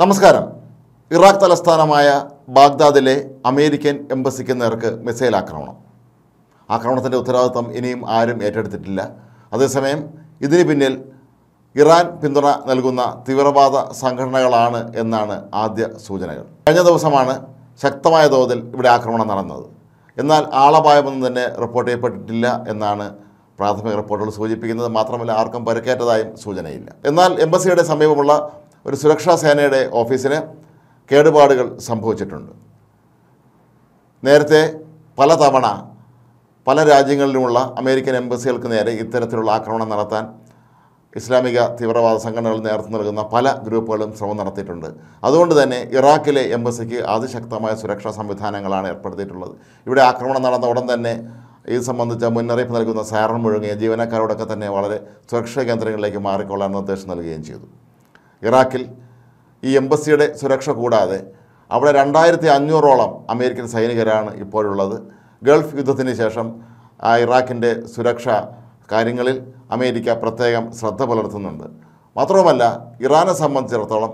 നമസ്കാരം ഇറാഖ് തലസ്ഥാനമായ ബാഗ്ദാദിലെ അമേരിക്കൻ എംബസിക്ക് നേർക്ക് മിസൈൽ ആക്രമണം ആക്രമണത്തിൻ്റെ ഉത്തരവാദിത്വം ഇനിയും ആരും ഏറ്റെടുത്തിട്ടില്ല അതേസമയം ഇതിന് പിന്നിൽ ഇറാൻ പിന്തുണ നൽകുന്ന തീവ്രവാദ സംഘടനകളാണ് എന്നാണ് ആദ്യ സൂചനകൾ കഴിഞ്ഞ ദിവസമാണ് ശക്തമായ തോതിൽ ഇവിടെ ആക്രമണം നടന്നത് എന്നാൽ ആളപായമൊന്നും തന്നെ റിപ്പോർട്ട് ചെയ്യപ്പെട്ടിട്ടില്ല എന്നാണ് പ്രാഥമിക റിപ്പോർട്ടുകൾ സൂചിപ്പിക്കുന്നത് മാത്രമല്ല ആർക്കും പരിക്കേറ്റതായും സൂചനയില്ല എന്നാൽ എംബസിയുടെ സമീപമുള്ള ഒരു സുരക്ഷാ സേനയുടെ ഓഫീസിന് കേടുപാടുകൾ സംഭവിച്ചിട്ടുണ്ട് നേരത്തെ തവണ പല രാജ്യങ്ങളിലുമുള്ള അമേരിക്കൻ എംബസികൾക്ക് നേരെ ഇത്തരത്തിലുള്ള ആക്രമണം നടത്താൻ ഇസ്ലാമിക തീവ്രവാദ സംഘടനകൾ നേതൃത്വം നൽകുന്ന പല ഗ്രൂപ്പുകളും ശ്രമം നടത്തിയിട്ടുണ്ട് അതുകൊണ്ട് തന്നെ ഇറാഖിലെ എംബസിക്ക് അതിശക്തമായ സുരക്ഷാ സംവിധാനങ്ങളാണ് ഏർപ്പെടുത്തിയിട്ടുള്ളത് ഇവിടെ ആക്രമണം നടന്ന ഉടൻ തന്നെ ഇത് സംബന്ധിച്ച മുന്നറിയിപ്പ് നൽകുന്ന സാറൻ മുഴങ്ങിയ ജീവനക്കാരോടൊക്കെ തന്നെ വളരെ സുരക്ഷാ കേന്ദ്രങ്ങളിലേക്ക് മാറിക്കൊള്ളാൻ നിർദ്ദേശം നൽകുകയും ചെയ്തു ഇറാഖിൽ ഈ എംബസിയുടെ സുരക്ഷ കൂടാതെ അവിടെ രണ്ടായിരത്തി അഞ്ഞൂറോളം അമേരിക്കൻ സൈനികരാണ് ഇപ്പോഴുള്ളത് ഗൾഫ് യുദ്ധത്തിന് ശേഷം ആ ഇറാഖിൻ്റെ സുരക്ഷ കാര്യങ്ങളിൽ അമേരിക്ക പ്രത്യേകം ശ്രദ്ധ പുലർത്തുന്നുണ്ട് മാത്രവുമല്ല ഇറാനെ സംബന്ധിച്ചിടത്തോളം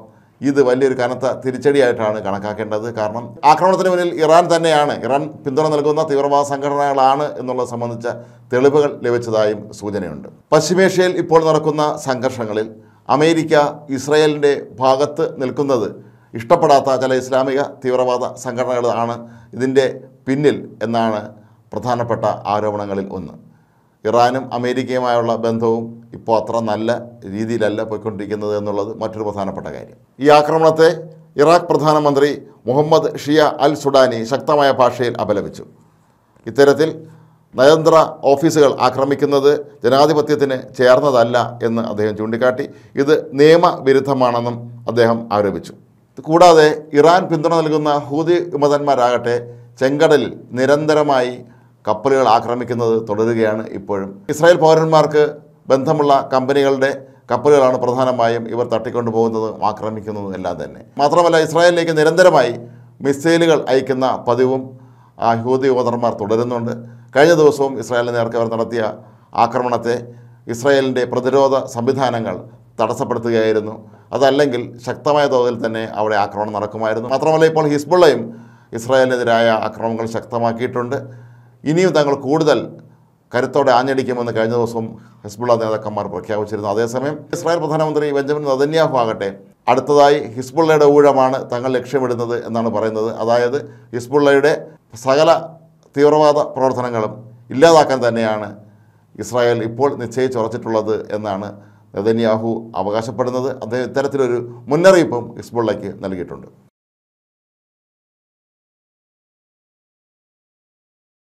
ഇത് വലിയൊരു കനത്ത തിരിച്ചടിയായിട്ടാണ് കണക്കാക്കേണ്ടത് കാരണം ആക്രമണത്തിന് മുന്നിൽ ഇറാൻ തന്നെയാണ് ഇറാൻ പിന്തുണ നൽകുന്ന തീവ്രവാദ സംഘടനകളാണ് എന്നുള്ളത് സംബന്ധിച്ച തെളിവുകൾ ലഭിച്ചതായും സൂചനയുണ്ട് പശ്ചിമേഷ്യയിൽ ഇപ്പോൾ നടക്കുന്ന സംഘർഷങ്ങളിൽ അമേരിക്ക ഇസ്രയേലിൻ്റെ ഭാഗത്ത് നിൽക്കുന്നത് ഇഷ്ടപ്പെടാത്ത ചില ഇസ്ലാമിക തീവ്രവാദ സംഘടനകളാണ് ഇതിൻ്റെ പിന്നിൽ എന്നാണ് പ്രധാനപ്പെട്ട ആരോപണങ്ങളിൽ ഒന്ന് ഇറാനും അമേരിക്കയുമായുള്ള ബന്ധവും ഇപ്പോൾ അത്ര നല്ല രീതിയിലല്ല പോയിക്കൊണ്ടിരിക്കുന്നത് എന്നുള്ളത് മറ്റൊരു പ്രധാനപ്പെട്ട കാര്യം ഈ ആക്രമണത്തെ ഇറാഖ് പ്രധാനമന്ത്രി മുഹമ്മദ് ഷിയ അൽ സുഡാനി ശക്തമായ ഭാഷയിൽ അപലപിച്ചു ഇത്തരത്തിൽ നയതന്ത്ര ഓഫീസുകൾ ആക്രമിക്കുന്നത് ജനാധിപത്യത്തിന് ചേർന്നതല്ല എന്ന് അദ്ദേഹം ചൂണ്ടിക്കാട്ടി ഇത് നിയമവിരുദ്ധമാണെന്നും അദ്ദേഹം ആരോപിച്ചു കൂടാതെ ഇറാൻ പിന്തുണ നൽകുന്ന ഹൂതി വിമതന്മാരാകട്ടെ ചെങ്കടലിൽ നിരന്തരമായി കപ്പലുകൾ ആക്രമിക്കുന്നത് തുടരുകയാണ് ഇപ്പോഴും ഇസ്രായേൽ പൗരന്മാർക്ക് ബന്ധമുള്ള കമ്പനികളുടെ കപ്പലുകളാണ് പ്രധാനമായും ഇവർ തട്ടിക്കൊണ്ടുപോകുന്നതും ആക്രമിക്കുന്നതും എല്ലാം തന്നെ മാത്രമല്ല ഇസ്രായേലിലേക്ക് നിരന്തരമായി മിസൈലുകൾ അയക്കുന്ന പതിവും ആ ഹൂതി യുവതന്മാർ തുടരുന്നുണ്ട് കഴിഞ്ഞ ദിവസവും ഇസ്രായേലിന് നേർക്കവർ അവർ നടത്തിയ ആക്രമണത്തെ ഇസ്രായേലിൻ്റെ പ്രതിരോധ സംവിധാനങ്ങൾ തടസ്സപ്പെടുത്തുകയായിരുന്നു അതല്ലെങ്കിൽ ശക്തമായ തോതിൽ തന്നെ അവിടെ ആക്രമണം നടക്കുമായിരുന്നു മാത്രമല്ല ഇപ്പോൾ ഹിസ്ബുള്ളയും ഇസ്രായേലിനെതിരായ ആക്രമണങ്ങൾ ശക്തമാക്കിയിട്ടുണ്ട് ഇനിയും തങ്ങൾ കൂടുതൽ കരുത്തോടെ ആഞ്ഞടിക്കുമെന്ന് കഴിഞ്ഞ ദിവസം ഹിസ്ബുള്ള നേതാക്കന്മാർ പ്രഖ്യാപിച്ചിരുന്നു അതേസമയം ഇസ്രായേൽ പ്രധാനമന്ത്രി ബെഞ്ചമിൻ നദന്യാഹു ആകട്ടെ അടുത്തതായി ഹിസ്ബുള്ളയുടെ ഊഴമാണ് തങ്ങൾ ലക്ഷ്യമിടുന്നത് എന്നാണ് പറയുന്നത് അതായത് ഹിസ്ബുള്ളയുടെ സകല തീവ്രവാദ പ്രവർത്തനങ്ങളും ഇല്ലാതാക്കാൻ തന്നെയാണ് ഇസ്രായേൽ ഇപ്പോൾ നിശ്ചയിച്ചുറച്ചിട്ടുള്ളത് എന്നാണ് നെതന്യാഹു അവകാശപ്പെടുന്നത് അദ്ദേഹം ഇത്തരത്തിലൊരു മുന്നറിയിപ്പും ഇസ്ബോളിലേക്ക് നൽകിയിട്ടുണ്ട്